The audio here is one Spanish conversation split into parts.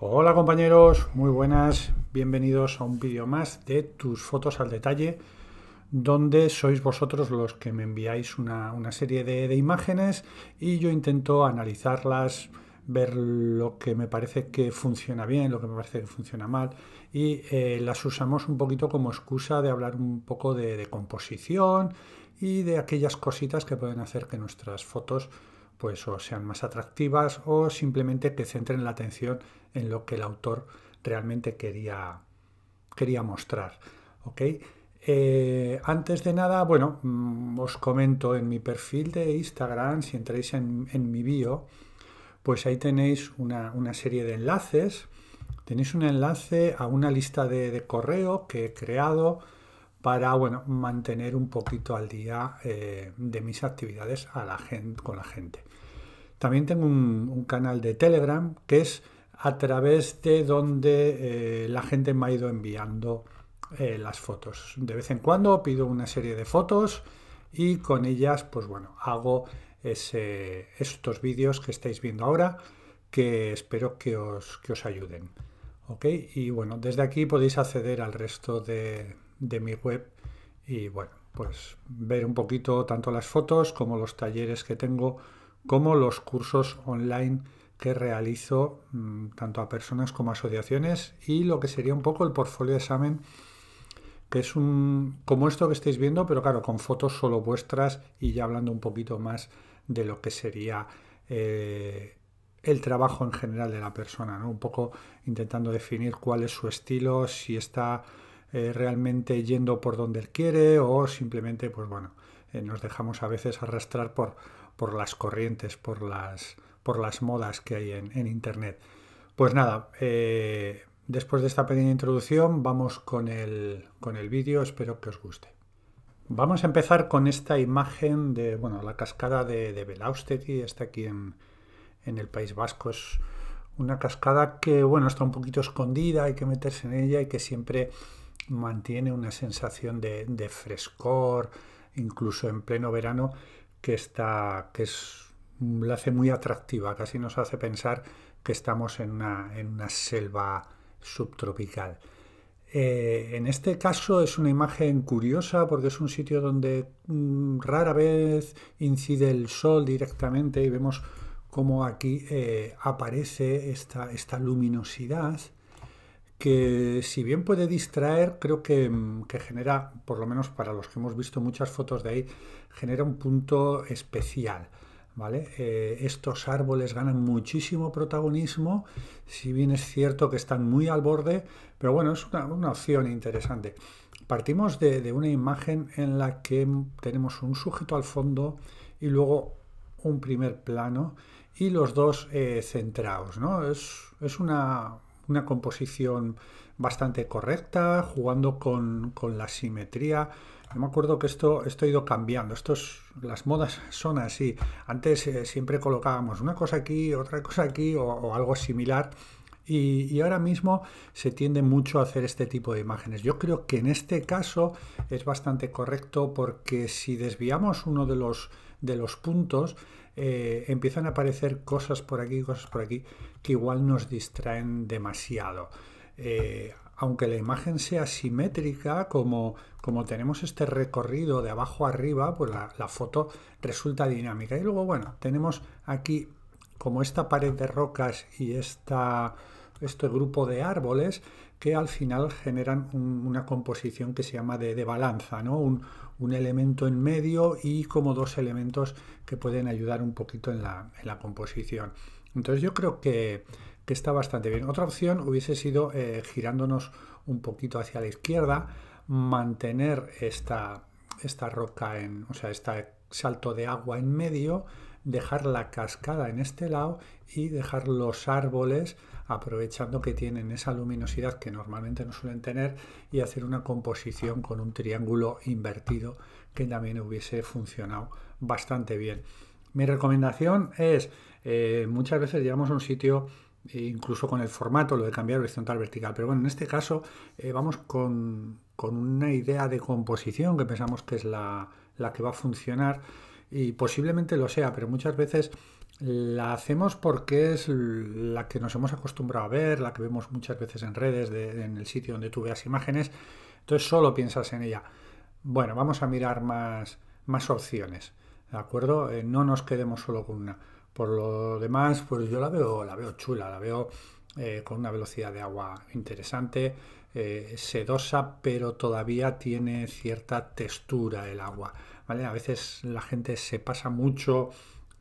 Hola compañeros, muy buenas, bienvenidos a un vídeo más de tus fotos al detalle, donde sois vosotros los que me enviáis una, serie de, imágenes y yo intento analizarlas, ver lo que me parece que funciona bien, lo que me parece que funciona mal y eh, las usamos un poquito como excusa de hablar un poco de, composición y de aquellas cositas que pueden hacer que nuestras fotos pues o sean más atractivas o simplemente que centren la atención en lo que el autor realmente quería, quería mostrar. ¿ok? Eh, antes de nada, bueno, mm, os comento en mi perfil de Instagram, si entráis en, mi bio, pues ahí tenéis una, serie de enlaces. Tenéis un enlace a una lista de, correo que he creado para bueno, mantener un poquito al día eh, de mis actividades a la gente, con la gente. También tengo un, canal de Telegram que es a través de donde eh, la gente me ha ido enviando eh, las fotos. De vez en cuando pido una serie de fotos y con ellas, pues bueno, hago estos vídeos que estáis viendo ahora que espero que os, que os ayuden. ¿Ok? Y bueno, desde aquí podéis acceder al resto de, de mi web y bueno, pues ver un poquito tanto las fotos como los talleres que tengo, como los cursos online que realizo mm, tanto a personas como a asociaciones y lo que sería un poco el portfolio de examen, que es un como esto que estáis viendo, pero claro, con fotos solo vuestras y ya hablando un poquito más de lo que sería eh, el trabajo en general de la persona, un poco intentando definir cuál es su estilo, si está eh, realmente yendo por donde él quiere o simplemente, pues bueno, eh, nos dejamos a veces arrastrar por, las corrientes, por las, modas que hay en, Internet. Pues nada, eh, después de esta pequeña introducción vamos con el, vídeo, espero que os guste. Vamos a empezar con esta imagen de la cascada de, de está aquí en, el País Vasco. Es una cascada que bueno, está un poquito escondida, hay que meterse en ella y que siempre mantiene una sensación de frescor, incluso en pleno verano, que, es, la hace muy atractiva, casi nos hace pensar que estamos en una, selva subtropical. Eh, en este caso es una imagen curiosa porque es un sitio donde mm, rara vez incide el sol directamente y vemos cómo aquí eh, aparece esta luminosidad que si bien puede distraer, creo mm, que, genera, por lo menos para los que hemos visto muchas fotos de ahí, genera un punto especial. ¿Vale? Eh, estos árboles ganan muchísimo protagonismo, si bien es cierto que están muy al borde, pero bueno, es una, opción interesante. Partimos de, una imagen en la que tenemos un sujeto al fondo y luego un primer plano y los dos eh, centrados. ¿no? es una, una composición bastante correcta, jugando con, la simetría. no me acuerdo que esto, esto ha ido cambiando. Estos, las modas son así. Antes eh, siempre colocábamos una cosa aquí, otra cosa aquí o, algo similar. Y, ahora mismo se tiende mucho a hacer este tipo de imágenes. Yo creo que en este caso es bastante correcto porque si desviamos uno de los, de los puntos, eh, empiezan a aparecer cosas por aquí, cosas por aquí que igual nos distraen demasiado. Eh, aunque la imagen sea simétrica, como, tenemos este recorrido de abajo arriba, pues la, foto resulta dinámica. Y luego, bueno, tenemos aquí como esta pared de rocas y esta, este grupo de árboles que al final generan una composición que se llama de, balanza, ¿no? Un, un, elemento en medio y como dos elementos que pueden ayudar un poquito en la, en la composición. Entonces yo creo que, está bastante bien. Otra opción hubiese sido eh, girándonos un poquito hacia la izquierda, mantener esta, esta roca, en, o sea, este salto de agua en medio, dejar la cascada en este lado y dejar los árboles aprovechando que tienen esa luminosidad que normalmente no suelen tener y hacer una composición con un triángulo invertido que también hubiese funcionado bastante bien. Mi recomendación es eh, muchas veces llegamos a un sitio e incluso con el formato, lo de cambiar horizontal, vertical. Pero bueno, en este caso eh, vamos con, una idea de composición que pensamos que es la, que va a funcionar y posiblemente lo sea, pero muchas veces la hacemos porque es la que nos hemos acostumbrado a ver, la que vemos muchas veces en redes, en el sitio donde tú veas imágenes, entonces solo piensas en ella. Bueno, vamos a mirar más, opciones, ¿de acuerdo? Eh, no nos quedemos solo con una. Por lo demás, pues yo la veo, la veo chula, la veo eh, con una velocidad de agua interesante, eh, sedosa, pero todavía tiene cierta textura el agua. ¿vale? A veces la gente se pasa mucho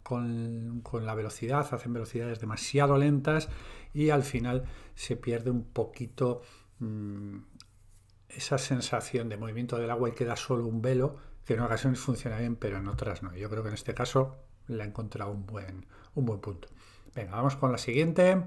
con, la velocidad, hacen velocidades demasiado lentas y al final se pierde un poquito mm, esa sensación de movimiento del agua y queda solo un velo que en ocasiones funciona bien, pero en otras no. Yo creo que en este caso la ha encontrado un buen, un buen punto. Venga, vamos con la siguiente.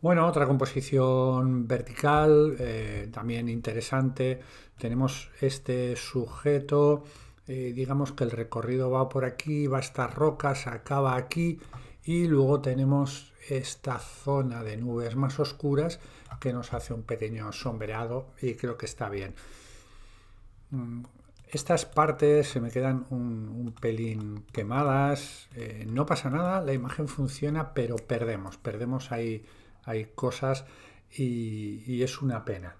Bueno, otra composición vertical, eh, también interesante. Tenemos este sujeto, eh, digamos que el recorrido va por aquí, va a estas rocas, acaba aquí y luego tenemos esta zona de nubes más oscuras que nos hace un pequeño sombreado y creo que está bien. Mm, estas partes se me quedan un, pelín quemadas, eh, no pasa nada, la imagen funciona, pero perdemos, perdemos ahí, hay cosas y, es una pena.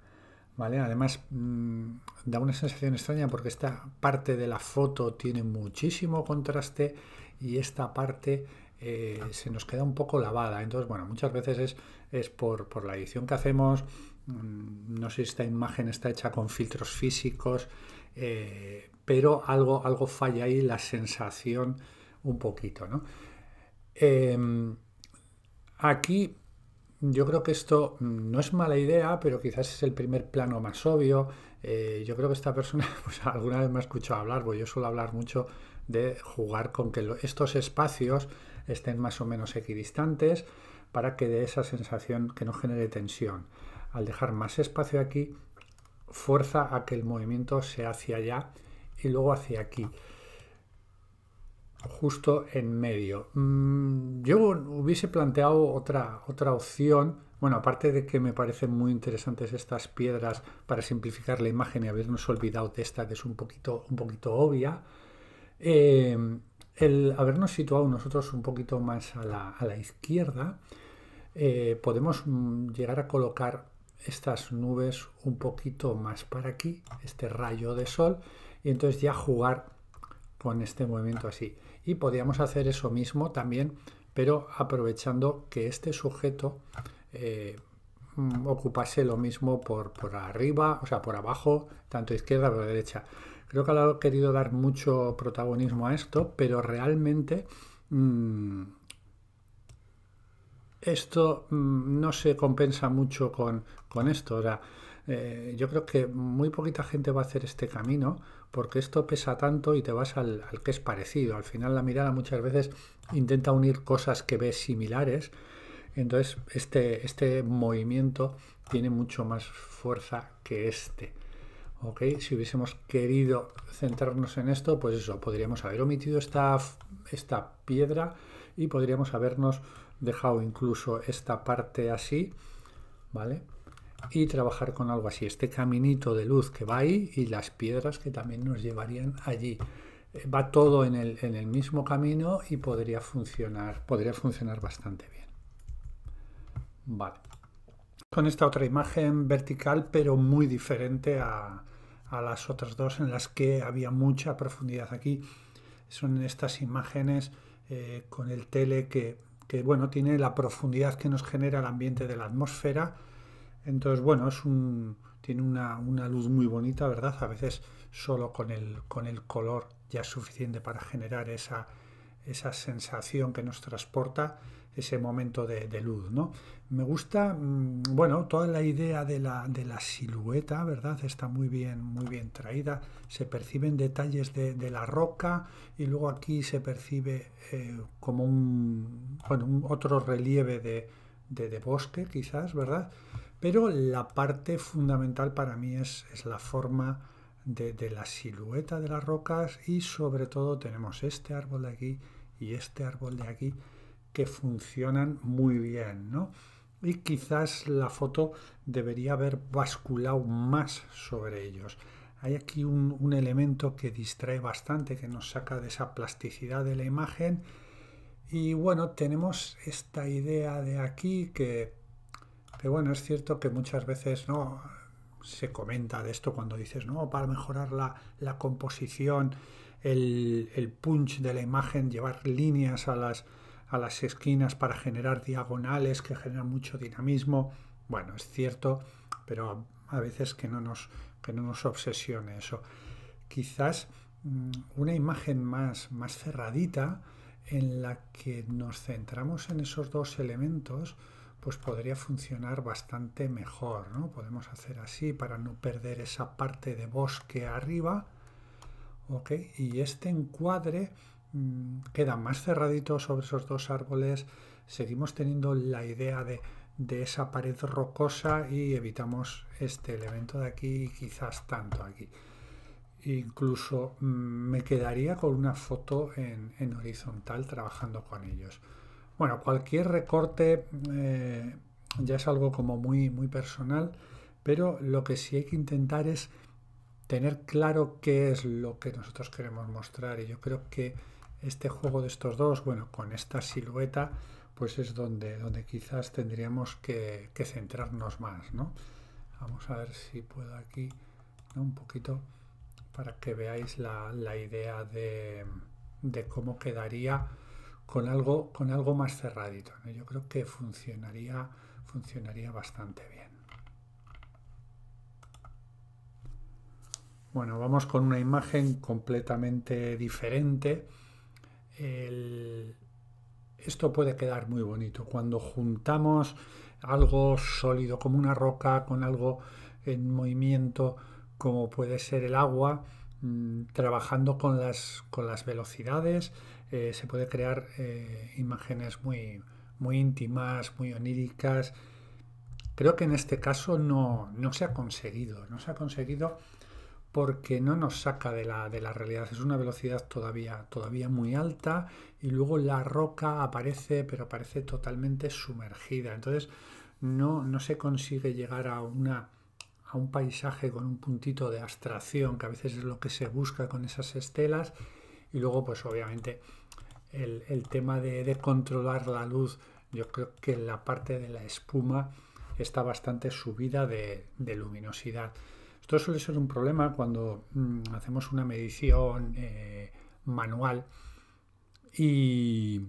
Además, mm, da una sensación extraña porque esta parte de la foto tiene muchísimo contraste y esta parte eh, se nos queda un poco lavada. Entonces, bueno, muchas veces es, por, la edición que hacemos. Mm, no sé si esta imagen está hecha con filtros físicos eh, pero algo, algo falla ahí la sensación un poquito. ¿no? Em, aquí yo creo que esto no es mala idea, pero quizás es el primer plano más obvio. Eh, yo creo que esta persona pues, alguna vez me ha escuchado hablar, porque yo suelo hablar mucho de jugar con que estos espacios estén más o menos equidistantes para que dé esa sensación que no genere tensión. Al dejar más espacio aquí, fuerza a que el movimiento sea hacia allá y luego hacia aquí justo en medio. Mm, yo hubiese planteado otra, otra opción. Bueno, aparte de que me parecen muy interesantes estas piedras para simplificar la imagen y habernos olvidado de esta que es un poquito, un poquito obvia, eh, el habernos situado nosotros un poquito más a la, izquierda, eh, podemos mm, llegar a colocar estas nubes un poquito más para aquí, este rayo de sol, y entonces ya jugar con este movimiento así. Y podríamos hacer eso mismo también, pero aprovechando que este sujeto eh, mm, ocupase lo mismo por, por arriba, o sea, por abajo, tanto izquierda como derecha. Creo que ha querido dar mucho protagonismo a esto, pero realmente mm, esto mm, no se compensa mucho con, esto. Eh, yo creo que muy poquita gente va a hacer este camino porque esto pesa tanto y te vas al, que es parecido. Al final la mirada muchas veces intenta unir cosas que ves similares. Entonces este, este movimiento tiene mucho más fuerza que este. ¿Okay? Si hubiésemos querido centrarnos en esto, pues eso, podríamos haber omitido esta, esta piedra y podríamos habernos dejado incluso esta parte así, ¿vale? Y trabajar con algo así, este caminito de luz que va ahí y las piedras que también nos llevarían allí. Eh, va todo en el, mismo camino y podría funcionar, podría funcionar bastante bien. Vale. Con esta otra imagen vertical, pero muy diferente a, las otras dos en las que había mucha profundidad aquí. Son estas imágenes eh, con el tele que que bueno, tiene la profundidad que nos genera el ambiente de la atmósfera. Entonces, bueno, es un, tiene una, luz muy bonita, ¿verdad? A veces solo con el, color ya es suficiente para generar esa, esa sensación que nos transporta ese momento de, de, luz, ¿no? Me gusta, mm, bueno, toda la idea de la, silueta, ¿verdad? Está muy bien, muy bien traída. Se perciben detalles de, la roca y luego aquí se percibe eh, como un, otro relieve de, bosque, quizás, ¿verdad? Pero la parte fundamental para mí es, es la forma de la silueta de las rocas y sobre todo tenemos este árbol de aquí y este árbol de aquí que funcionan muy bien, ¿no? y quizás la foto debería haber basculado más sobre ellos. Hay aquí un, elemento que distrae bastante, que nos saca de esa plasticidad de la imagen. Y bueno, tenemos esta idea de aquí que, bueno, es cierto que muchas veces no se comenta de esto cuando dices, no, para mejorar la, composición, el punch de la imagen, llevar líneas a las, a las esquinas para generar diagonales que generan mucho dinamismo. Bueno, es cierto, pero a veces que no nos, que no nos obsesione eso. Quizás mm, una imagen más, más cerradita en la que nos centramos en esos dos elementos, pues podría funcionar bastante mejor, ¿no? Podemos hacer así para no perder esa parte de bosque arriba, ¿ok? Y este encuadre Mm, queda más cerradito sobre esos dos árboles, seguimos teniendo la idea de, esa pared rocosa y evitamos este elemento de aquí y quizás tanto aquí. Incluso mm, me quedaría con una foto en, horizontal trabajando con ellos. Bueno, cualquier recorte eh, ya es algo como muy, muy personal, pero lo que sí hay que intentar es tener claro qué es lo que nosotros queremos mostrar y yo creo que este juego de estos dos, bueno, con esta silueta, pues es donde, donde quizás tendríamos que, centrarnos más, ¿no? Vamos a ver si puedo aquí un poquito para que veáis la, idea de, cómo quedaría con algo, con algo más cerradito. Yo creo que funcionaría, funcionaría bastante bien. Bueno, vamos con una imagen completamente diferente esto puede quedar muy bonito. Cuando juntamos algo sólido como una roca con algo en movimiento como puede ser el agua, mm, trabajando con las, velocidades, eh, se puede crear eh, imágenes muy, muy íntimas, muy oníricas. Creo que en este caso no, no se ha conseguido, no se ha conseguido porque no nos saca de la, realidad. Es una velocidad todavía, todavía muy alta y luego la roca aparece, pero aparece totalmente sumergida. Entonces no, se consigue llegar a una a un paisaje con un puntito de abstracción, que a veces es lo que se busca con esas estelas. Y luego, pues obviamente, el, tema de, controlar la luz, yo creo que la parte de la espuma está bastante subida de luminosidad. Esto suele ser un problema cuando mm, hacemos una medición eh, manual y,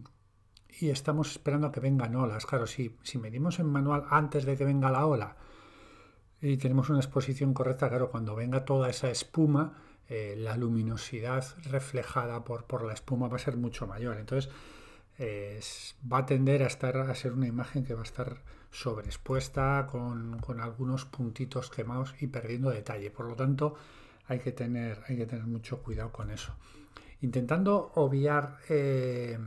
estamos esperando a que vengan olas. Claro, si, si medimos en manual antes de que venga la ola y tenemos una exposición correcta, claro, cuando venga toda esa espuma, eh, la luminosidad reflejada por, por, la espuma va a ser mucho mayor. Entonces, eh, va a tender a, estar, a ser una imagen que va a estar sobreexpuesta, con, algunos puntitos quemados y perdiendo detalle. Por lo tanto, hay que tener, hay que tener mucho cuidado con eso. Intentando obviar eh,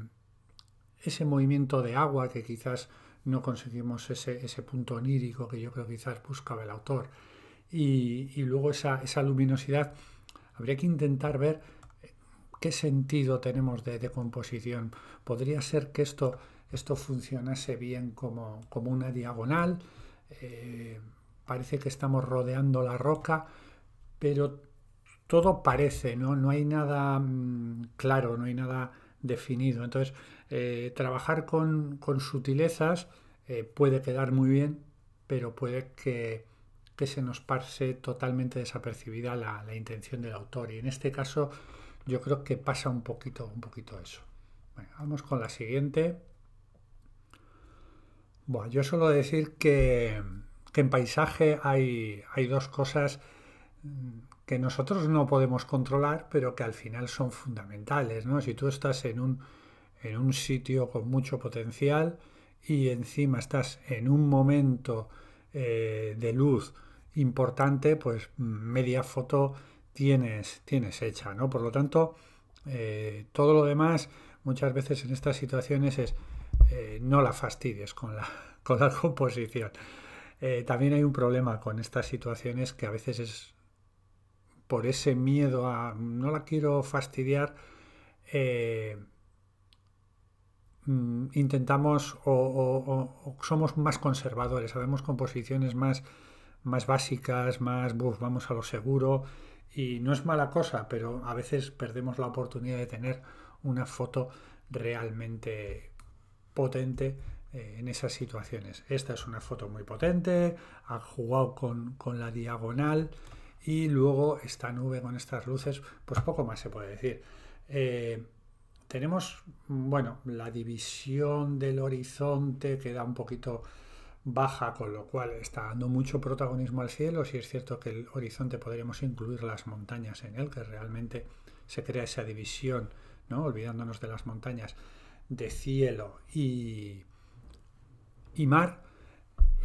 ese movimiento de agua que quizás no conseguimos ese, punto onírico que yo creo que quizás buscaba el autor. Y, luego esa, luminosidad, habría que intentar ver eh, qué sentido tenemos de, de composición. Podría ser que esto esto funcionase bien como, una diagonal. Eh, parece que estamos rodeando la roca, pero todo parece, ¿no? hay nada mm, claro, no hay nada definido. Entonces, eh, trabajar con, sutilezas eh, puede quedar muy bien, pero puede que, se nos pase totalmente desapercibida la, intención del autor. Y en este caso, yo creo que pasa un poquito, un poquito eso. vamos con la siguiente. Bueno, yo suelo decir que, en paisaje hay, hay dos cosas mm, que nosotros no podemos controlar, pero que al final son fundamentales. ¿no? Si tú estás en un, en un sitio con mucho potencial y encima estás en un momento eh, de luz importante, pues mm, media foto tienes, tienes hecha. ¿no? Por lo tanto, eh, todo lo demás muchas veces en estas situaciones es eh, no la fastidies con la, con la composición. Eh, también hay un problema con estas situaciones que a veces es por ese miedo a no la quiero fastidiar, eh, mm, intentamos o, somos más conservadores, sabemos composiciones más, más básicas, más vamos a lo seguro y no es mala cosa, pero a veces perdemos la oportunidad de tener una foto realmente potente eh, en esas situaciones. Esta es una foto muy potente, ha jugado con, la diagonal y luego esta nube con estas luces, pues poco más se puede decir. Eh, tenemos, bueno, la división del horizonte queda un poquito baja, con lo cual está dando mucho protagonismo al cielo. Si es cierto que el horizonte podríamos incluir las montañas en él, que realmente se crea esa división, Olvidándonos de las montañas de cielo y, y mar.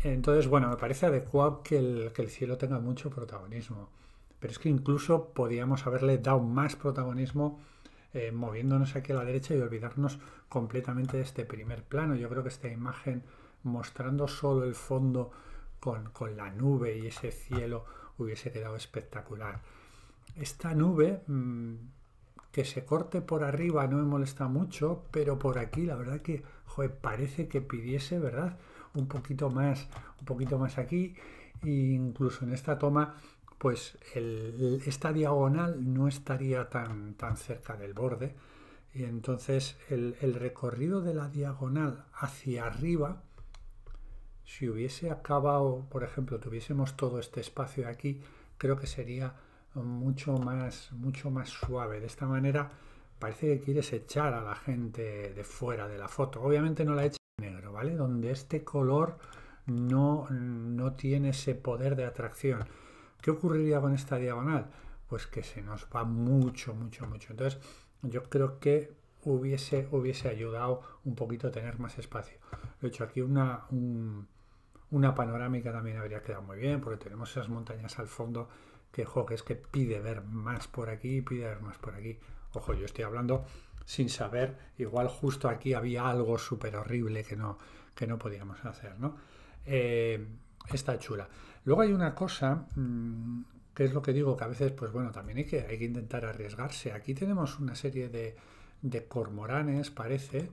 Entonces, bueno, me parece adecuado que el, que el cielo tenga mucho protagonismo. Pero es que incluso podíamos haberle dado más protagonismo eh, moviéndonos aquí a la derecha y olvidarnos completamente de este primer plano. Yo creo que esta imagen mostrando solo el fondo con, la nube y ese cielo hubiese quedado espectacular. Esta nube mm, que se corte por arriba no me molesta mucho, pero por aquí la verdad que parece que pidiese, ¿verdad? Un poquito más, un poquito más aquí, e incluso en esta toma pues esta diagonal no estaría tan, tan cerca del borde y entonces el, el, recorrido de la diagonal hacia arriba, si hubiese acabado, por ejemplo, tuviésemos todo este espacio aquí, creo que sería mucho más, mucho más suave. De esta manera parece que quieres echar a la gente de fuera de la foto. Obviamente no la en negro, ¿vale? Donde este color no, no tiene ese poder de atracción. ¿Qué ocurriría con esta diagonal? Pues que se nos va mucho, mucho, mucho. Entonces yo creo que hubiese, hubiese ayudado un poquito a tener más espacio. de hecho aquí una, una panorámica también habría quedado muy bien porque tenemos esas montañas al fondo que, es que pide ver más por aquí, pide ver más por aquí. Ojo, yo estoy hablando sin saber, igual justo aquí había algo súper horrible que no, que no podíamos hacer, ¿no? Eh, está chula. Luego hay una cosa, mm, que es lo que digo, que a veces, pues bueno, también hay que, hay que intentar arriesgarse. Aquí tenemos una serie de, cormoranes, parece,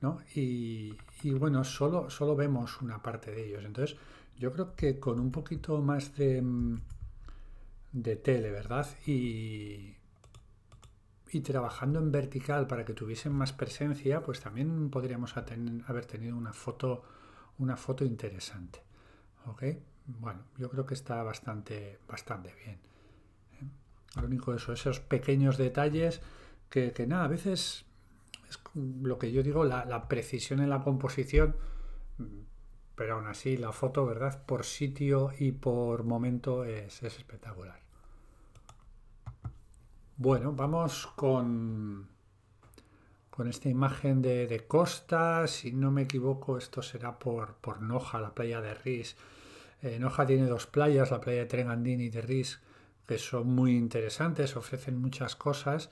¿no? Y, bueno, solo, solo vemos una parte de ellos. Entonces, yo creo que con un poquito más de... Mm, de tele, ¿verdad? Y, y trabajando en vertical para que tuviesen más presencia, pues también podríamos haber tenido una foto, una foto interesante. Bueno, yo creo que está bastante, bastante bien. ¿eh? Lo único eso, esos pequeños detalles que, nada, a veces es lo que yo digo, la, precisión en la composición, pero aún así la foto, ¿verdad? Por sitio y por momento es espectacular. Bueno, vamos con, esta imagen de, costa. Si no me equivoco, esto será por, Noja, la playa de Riz. Eh, Noja tiene dos playas, la playa de Tregandín y de Riz, que son muy interesantes, ofrecen muchas cosas,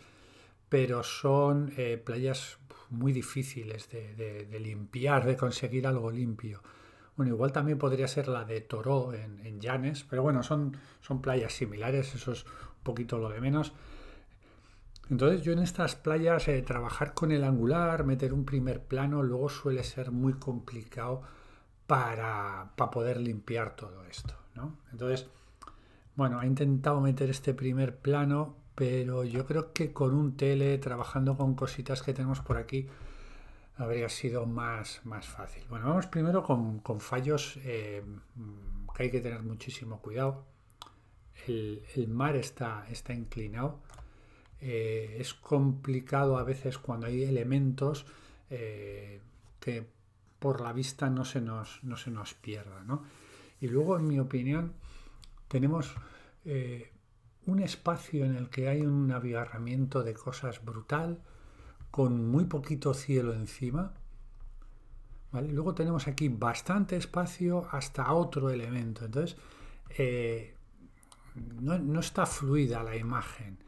pero son eh, playas muy difíciles de, limpiar, de conseguir algo limpio. Bueno, igual también podría ser la de Toró en, en Llanes, pero bueno, son, son playas similares, eso es un poquito lo de menos. Entonces yo en estas playas eh, trabajar con el angular, meter un primer plano, luego suele ser muy complicado para, poder limpiar todo esto. ¿no? Entonces, bueno, he intentado meter este primer plano, pero yo creo que con un tele, trabajando con cositas que tenemos por aquí, habría sido más, más fácil. Bueno, vamos primero con, fallos eh, que hay que tener muchísimo cuidado. El, mar está, está inclinado. Eh, es complicado a veces cuando hay elementos eh, que por la vista no se nos, no se nos pierda. Y luego, en mi opinión, tenemos eh, un espacio en el que hay un abigarramiento de cosas brutal, con muy poquito cielo encima. ¿vale? Luego tenemos aquí bastante espacio hasta otro elemento. Entonces, no, no está fluida la imagen.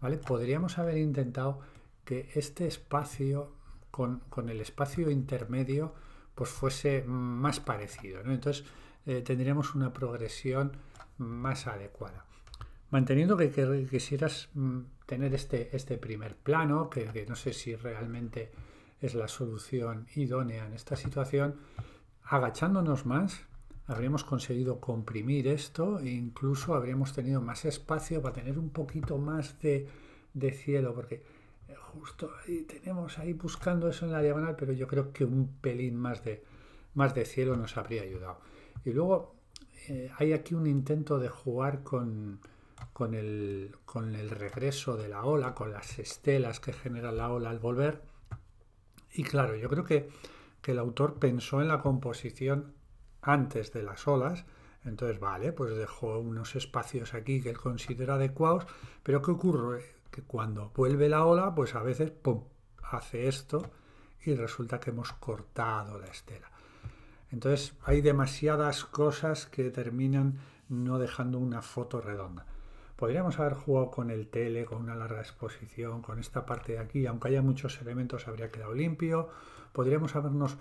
Podríamos haber intentado que este espacio con, el espacio intermedio pues fuese más parecido, Entonces eh, tendríamos una progresión más adecuada. Manteniendo que, quisieras mm, tener este, este, primer plano, que no sé si realmente es la solución idónea en esta situación, agachándonos más, habríamos conseguido comprimir esto e incluso habríamos tenido más espacio para tener un poquito más de, cielo, porque eh, justo ahí tenemos ahí buscando eso en la diagonal, pero yo creo que un pelín más de, más de cielo nos habría ayudado. Y luego eh, hay aquí un intento de jugar con, con, el, regreso de la ola, con las estelas que genera la ola al volver. Y claro, yo creo que, que el autor pensó en la composición antes de las olas. Entonces, vale, pues dejó unos espacios aquí que él considera adecuados, pero ¿qué ocurre? Que cuando vuelve la ola, pues a veces, ¡pum!, hace esto y resulta que hemos cortado la estela. Entonces, hay demasiadas cosas que terminan no dejando una foto redonda. Podríamos haber jugado con el tele, con una larga exposición, con esta parte de aquí, aunque haya muchos elementos habría quedado limpio. Podríamos habernos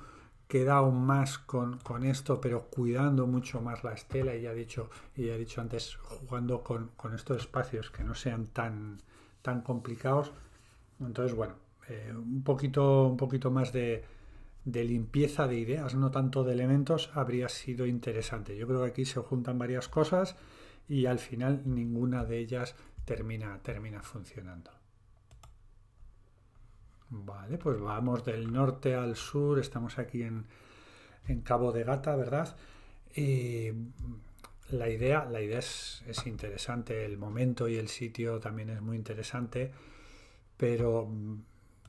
queda aún más con, con, esto, pero cuidando mucho más la estela, y ya he dicho, y ya dicho antes, jugando con, con, estos espacios que no sean tan, tan complicados. Entonces, bueno, eh, un, poquito, un poquito más de, de limpieza de ideas, no tanto de elementos, habría sido interesante. Yo creo que aquí se juntan varias cosas y al final ninguna de ellas termina, termina funcionando. Vale, pues vamos del norte al sur, estamos aquí en, Cabo de Gata, ¿verdad? Y la idea, la idea es, es, interesante, el momento y el sitio también es muy interesante, pero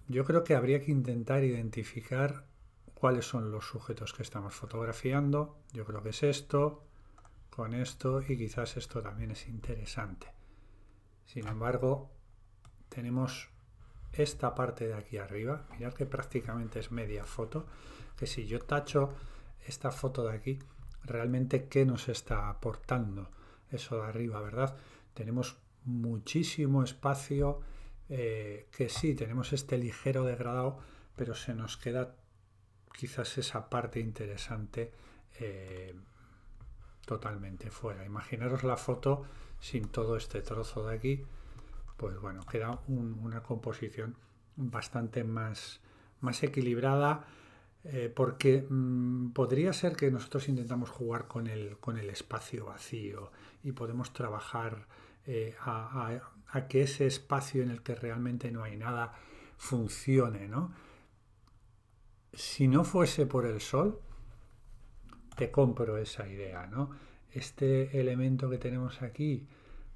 yo creo que habría que intentar identificar cuáles son los sujetos que estamos fotografiando. Yo creo que es esto, con esto y quizás esto también es interesante. Sin embargo, tenemos esta parte de aquí arriba, mirad que prácticamente es media foto, que si yo tacho esta foto de aquí, realmente qué nos está aportando eso de arriba, ¿verdad? Tenemos muchísimo espacio eh, que sí, tenemos este ligero degradado, pero se nos queda quizás esa parte interesante eh, totalmente fuera. Imaginaros la foto sin todo este trozo de aquí, pues bueno, queda una composición bastante más, equilibrada. Eh, porque mm, podría ser que nosotros intentamos jugar con el, espacio vacío y podemos trabajar eh, a, a, que ese espacio en el que realmente no hay nada funcione, ¿no? Si no fuese por el sol, te compro esa idea, ¿no? Este elemento que tenemos aquí,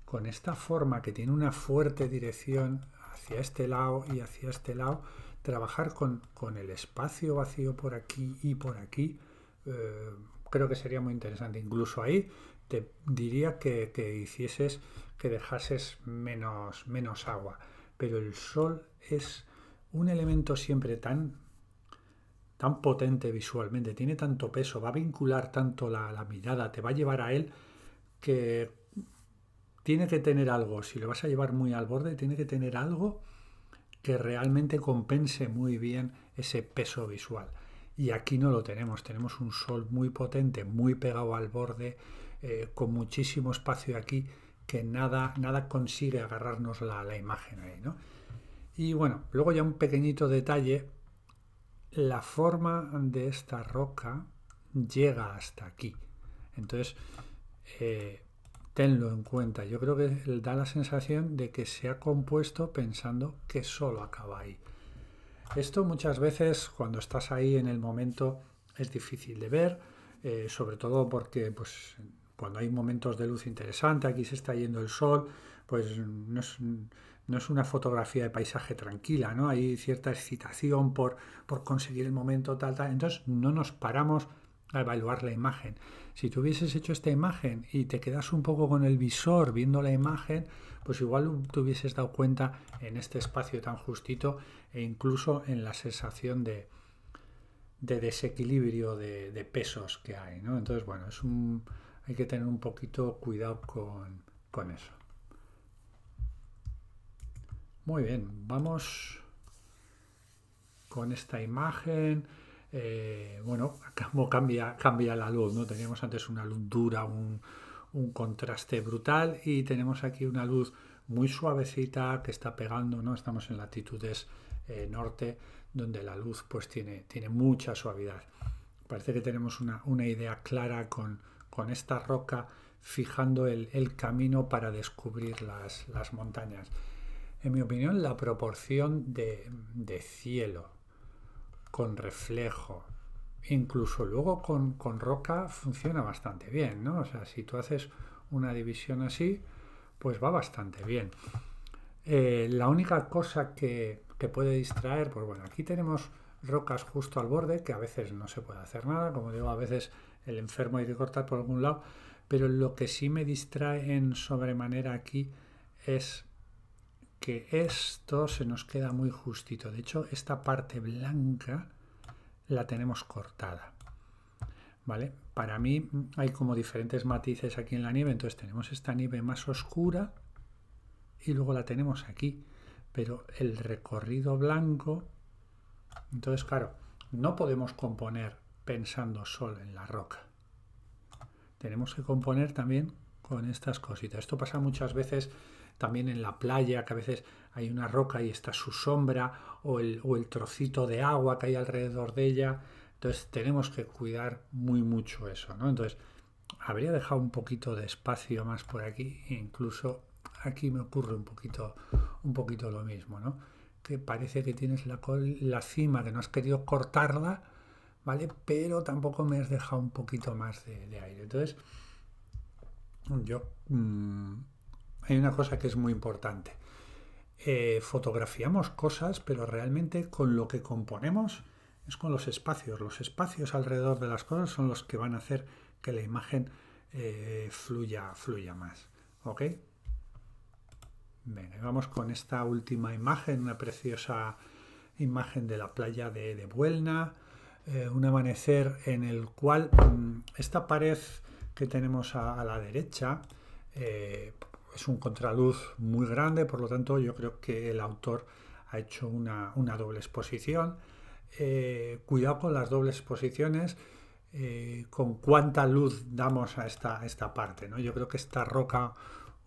con esta forma que tiene una fuerte dirección hacia este lado y hacia este lado, trabajar con, el espacio vacío por aquí y por aquí, eh, creo que sería muy interesante. Incluso ahí te diría que, hicieses, que dejases menos, menos agua. Pero el sol es un elemento siempre tan, tan potente visualmente, tiene tanto peso, va a vincular tanto la, la mirada, te va a llevar a él, que tiene que tener algo, si lo vas a llevar muy al borde, tiene que tener algo que realmente compense muy bien ese peso visual. Y aquí no lo tenemos, tenemos un sol muy potente, muy pegado al borde, eh, con muchísimo espacio aquí, que nada, nada consigue agarrarnos la, imagen ahí. ¿no? Y bueno, luego ya un pequeñito detalle, la forma de esta roca llega hasta aquí. Entonces, eh, tenlo en cuenta. Yo creo que da la sensación de que se ha compuesto pensando que solo acaba ahí. Esto muchas veces cuando estás ahí en el momento es difícil de ver, eh, sobre todo porque pues, cuando hay momentos de luz interesante, aquí se está yendo el sol, pues no es, una fotografía de paisaje tranquila, ¿no? Hay cierta excitación por, por conseguir el momento tal, tal. Entonces no nos paramos a evaluar la imagen. Si tú hubieses hecho esta imagen y te quedas un poco con el visor viendo la imagen, pues igual te hubieses dado cuenta en este espacio tan justito e incluso en la sensación de, desequilibrio de, pesos que hay. ¿no? Entonces, bueno, hay que tener un poquito cuidado con eso. Muy bien, vamos con esta imagen. Eh, bueno, cómo cambia, la luz, ¿no? Teníamos antes una luz dura, un, contraste brutal y tenemos aquí una luz muy suavecita que está pegando, ¿no? Estamos en latitudes eh, norte donde la luz pues tiene, mucha suavidad. Parece que tenemos una, idea clara con, esta roca fijando el, camino para descubrir las, montañas. En mi opinión, la proporción de cielo con reflejo, incluso luego con, roca funciona bastante bien, ¿no? O sea, si tú haces una división así, pues va bastante bien. Eh, la única cosa que, que, puede distraer, pues bueno, aquí tenemos rocas justo al borde, que a veces no se puede hacer nada, como digo, a veces el enfermo hay que cortar por algún lado, pero lo que sí me distrae en sobremanera aquí es que esto se nos queda muy justito. De hecho, esta parte blanca la tenemos cortada. ¿Vale? Para mí hay como diferentes matices aquí en la nieve, entonces tenemos esta nieve más oscura y luego la tenemos aquí, pero el recorrido blanco, entonces claro, no podemos componer pensando solo en la roca. Tenemos que componer también con estas cositas. Esto pasa muchas veces también en la playa, que a veces hay una roca y está su sombra o el, o el trocito de agua que hay alrededor de ella. Entonces tenemos que cuidar muy mucho eso, ¿no? Entonces habría dejado un poquito de espacio más por aquí, e incluso aquí me ocurre un poquito, un poquito lo mismo, ¿no? Que parece que tienes la, la cima, que no has querido cortarla, ¿vale? Pero tampoco me has dejado un poquito más de, aire. Entonces, yo mm, hay una cosa que es muy importante. Eh, fotografiamos cosas, pero realmente con lo que componemos es con los espacios. Los espacios alrededor de las cosas son los que van a hacer que la imagen eh, fluya, fluya más. ¿Ok? vamos con esta última imagen, una preciosa imagen de la playa de, de Buelna, eh, un amanecer en el cual mm, esta pared que tenemos a, la derecha, es un contraluz muy grande, por lo tanto yo creo que el autor ha hecho una, doble exposición. Eh, cuidado con las dobles exposiciones, eh, con cuánta luz damos a esta, parte. ¿no? Yo creo que esta roca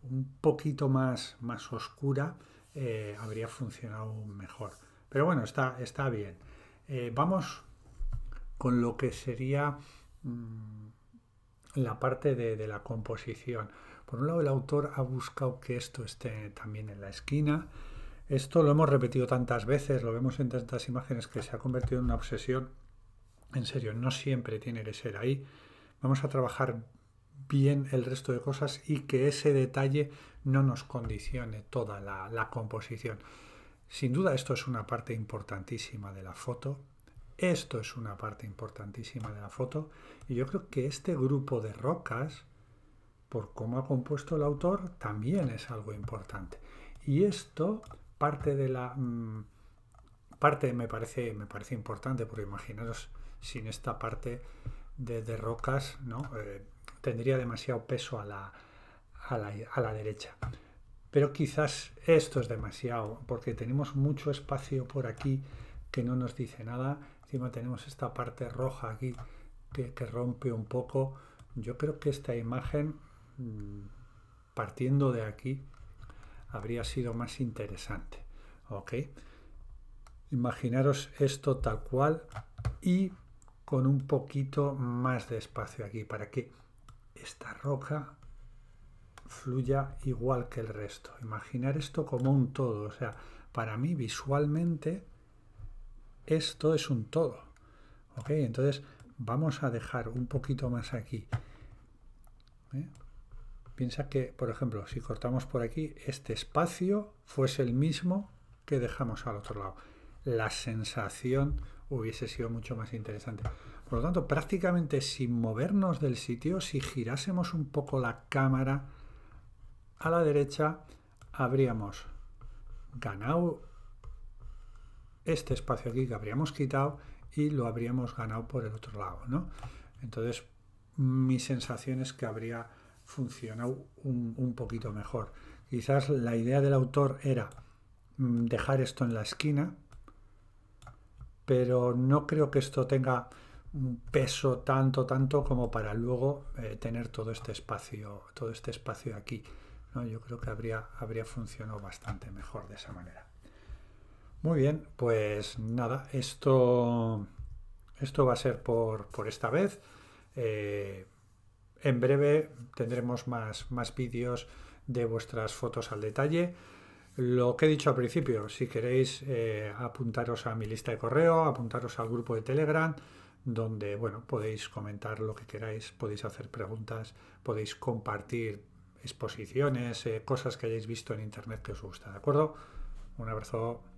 un poquito más, más oscura eh, habría funcionado mejor. Pero bueno, está, bien. vamos con lo que sería mm, la parte de la composición. Por un lado, el autor ha buscado que esto esté también en la esquina. Esto lo hemos repetido tantas veces, lo vemos en tantas imágenes que se ha convertido en una obsesión. En serio, no siempre tiene que ser ahí. Vamos a trabajar bien el resto de cosas y que ese detalle no nos condicione toda la, la composición. Sin duda esto es una parte importantísima de la foto, esto es una parte importantísima de la foto y yo creo que este grupo de rocas por cómo ha compuesto el autor también es algo importante. Y esto parte de la... Mm, parte me parece, me parece importante, porque imaginaros sin esta parte de, rocas, ¿no? Eh, tendría demasiado peso a la, derecha. Pero quizás esto es demasiado, porque tenemos mucho espacio por aquí que no nos dice nada. Encima tenemos esta parte roja aquí que rompe un poco. Yo creo que esta imagen Mm, partiendo de aquí habría sido más interesante. ¿Ok? Imaginaros esto tal cual y con un poquito más de espacio aquí para que esta roca fluya igual que el resto. Imaginar esto como un todo. O sea, para mí visualmente esto es un todo. ¿Ok? Entonces vamos a dejar un poquito más aquí. ¿eh? Piensa que, por ejemplo, si cortamos por aquí, este espacio fuese el mismo que dejamos al otro lado. La sensación hubiese sido mucho más interesante. Por lo tanto, prácticamente sin movernos del sitio, si girásemos un poco la cámara a la derecha, habríamos ganado este espacio aquí que habríamos quitado y lo habríamos ganado por el otro lado, ¿no? Entonces, mi sensación es que habría funciona un, poquito mejor. Quizás la idea del autor era mm, dejar esto en la esquina, pero no creo que esto tenga un peso tanto, tanto como para luego eh, tener todo este espacio, todo este espacio aquí. Yo creo que habría, habría funcionado bastante mejor de esa manera. Muy bien, pues nada, esto, esto va a ser por, por esta vez. Eh, en breve tendremos más, más vídeos de vuestras fotos al detalle. Lo que he dicho al principio, si queréis eh, apuntaros a mi lista de correo, apuntaros al grupo de Telegram, donde bueno, podéis comentar lo que queráis, podéis hacer preguntas, podéis compartir exposiciones, eh, cosas que hayáis visto en internet que os gusta, ¿de acuerdo? Un abrazo.